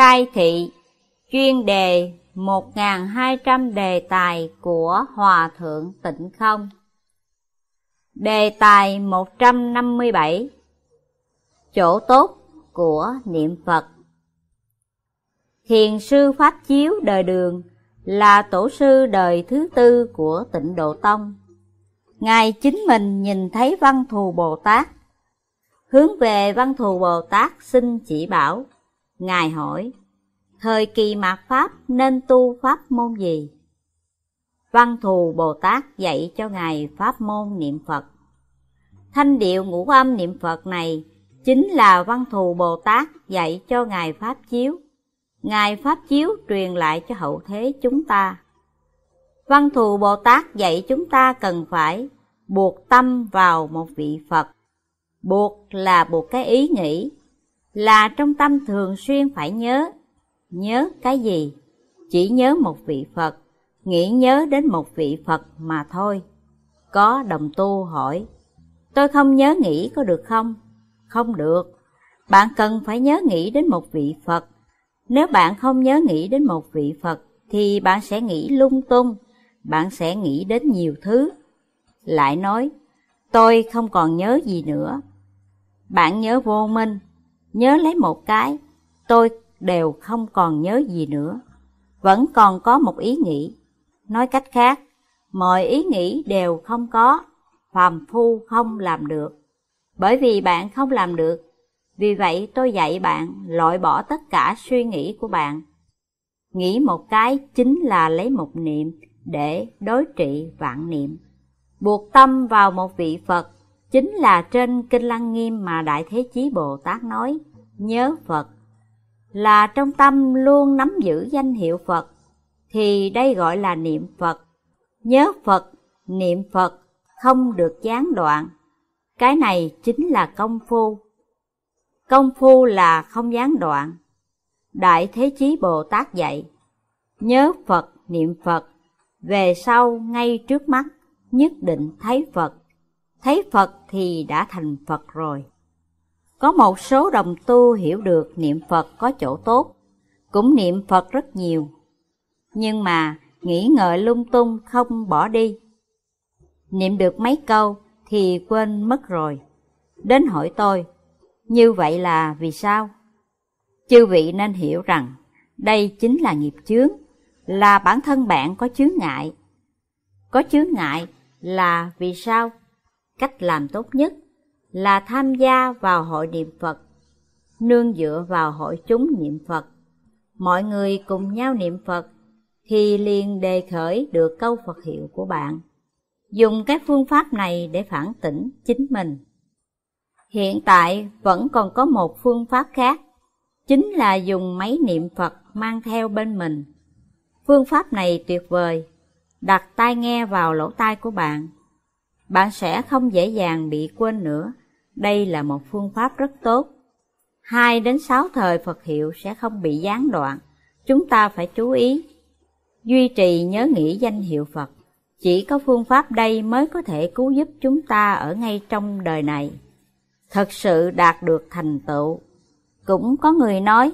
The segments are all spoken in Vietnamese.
Khai thị Chuyên đề 1200 đề tài của Hòa Thượng Tịnh Không Đề tài 157 Chỗ tốt của niệm Phật Thiền sư Pháp Chiếu đời đường là tổ sư đời thứ tư của tịnh Độ Tông. Ngài chính mình nhìn thấy văn thù Bồ Tát, hướng về văn thù Bồ Tát xin chỉ bảo. Ngài hỏi, thời kỳ mạt Pháp nên tu Pháp môn gì? Văn thù Bồ Tát dạy cho Ngài Pháp môn niệm Phật. Thanh điệu ngũ âm niệm Phật này chính là văn thù Bồ Tát dạy cho Ngài Pháp Chiếu. Ngài Pháp Chiếu truyền lại cho hậu thế chúng ta. Văn thù Bồ Tát dạy chúng ta cần phải buộc tâm vào một vị Phật. Buộc là buộc cái ý nghĩ, là trong tâm thường xuyên phải nhớ. Nhớ cái gì? Chỉ nhớ một vị Phật, nghĩ nhớ đến một vị Phật mà thôi. Có đồng tu hỏi, tôi không nhớ nghĩ có được không? Không được, bạn cần phải nhớ nghĩ đến một vị Phật. Nếu bạn không nhớ nghĩ đến một vị Phật, thì bạn sẽ nghĩ lung tung, bạn sẽ nghĩ đến nhiều thứ. Lại nói, tôi không còn nhớ gì nữa. Bạn nhớ vô minh, nhớ lấy một cái, tôi đều không còn nhớ gì nữa. Vẫn còn có một ý nghĩ. Nói cách khác, mọi ý nghĩ đều không có, phàm phu không làm được. Bởi vì bạn không làm được, vì vậy tôi dạy bạn loại bỏ tất cả suy nghĩ của bạn. Nghĩ một cái chính là lấy một niệm để đối trị vạn niệm. Buộc tâm vào một vị Phật Chính là trên Kinh Lăng Nghiêm mà Đại Thế Chí Bồ Tát nói, nhớ Phật, là trong tâm luôn nắm giữ danh hiệu Phật, thì đây gọi là niệm Phật. Nhớ Phật, niệm Phật, không được gián đoạn. Cái này chính là công phu. Công phu là không gián đoạn. Đại Thế Chí Bồ Tát dạy, nhớ Phật, niệm Phật, về sau ngay trước mắt, nhất định thấy Phật thấy Phật thì đã thành Phật rồi. Có một số đồng tu hiểu được niệm Phật có chỗ tốt, cũng niệm Phật rất nhiều, nhưng mà nghĩ ngợi lung tung không bỏ đi. Niệm được mấy câu thì quên mất rồi, đến hỏi tôi, như vậy là vì sao? Chư vị nên hiểu rằng đây chính là nghiệp chướng, là bản thân bạn có chướng ngại. Có chướng ngại là vì sao? cách làm tốt nhất là tham gia vào hội niệm Phật, nương dựa vào hội chúng niệm Phật. Mọi người cùng nhau niệm Phật thì liền đề khởi được câu Phật hiệu của bạn. Dùng các phương pháp này để phản tỉnh chính mình. Hiện tại vẫn còn có một phương pháp khác, chính là dùng máy niệm Phật mang theo bên mình. Phương pháp này tuyệt vời, đặt tai nghe vào lỗ tai của bạn bạn sẽ không dễ dàng bị quên nữa. Đây là một phương pháp rất tốt. Hai đến sáu thời Phật hiệu sẽ không bị gián đoạn. Chúng ta phải chú ý. Duy trì nhớ nghĩ danh hiệu Phật. Chỉ có phương pháp đây mới có thể cứu giúp chúng ta ở ngay trong đời này. Thật sự đạt được thành tựu. Cũng có người nói,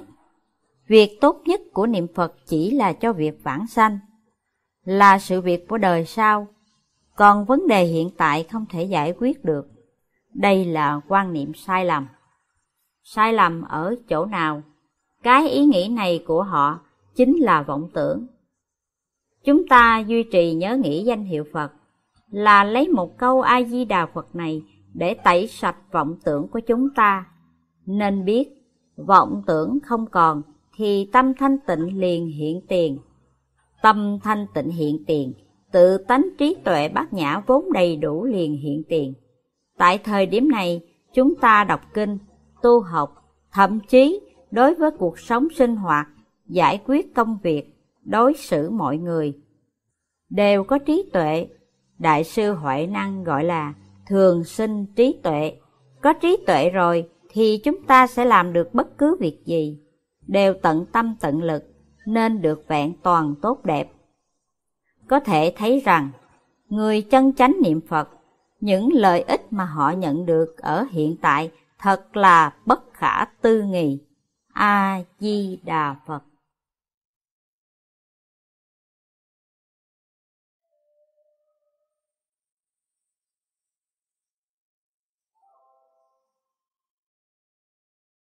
việc tốt nhất của niệm Phật chỉ là cho việc vãng sanh, là sự việc của đời sau còn vấn đề hiện tại không thể giải quyết được. Đây là quan niệm sai lầm. Sai lầm ở chỗ nào? Cái ý nghĩ này của họ chính là vọng tưởng. Chúng ta duy trì nhớ nghĩ danh hiệu Phật là lấy một câu A-di-đà Phật này để tẩy sạch vọng tưởng của chúng ta. Nên biết, vọng tưởng không còn thì tâm thanh tịnh liền hiện tiền. Tâm thanh tịnh hiện tiền tự tánh trí tuệ bát nhã vốn đầy đủ liền hiện tiền. Tại thời điểm này, chúng ta đọc kinh, tu học, thậm chí đối với cuộc sống sinh hoạt, giải quyết công việc, đối xử mọi người, đều có trí tuệ. Đại sư Huệ Năng gọi là thường sinh trí tuệ. Có trí tuệ rồi thì chúng ta sẽ làm được bất cứ việc gì, đều tận tâm tận lực, nên được vẹn toàn tốt đẹp có thể thấy rằng người chân chánh niệm Phật, những lợi ích mà họ nhận được ở hiện tại thật là bất khả tư nghị. A Di Đà Phật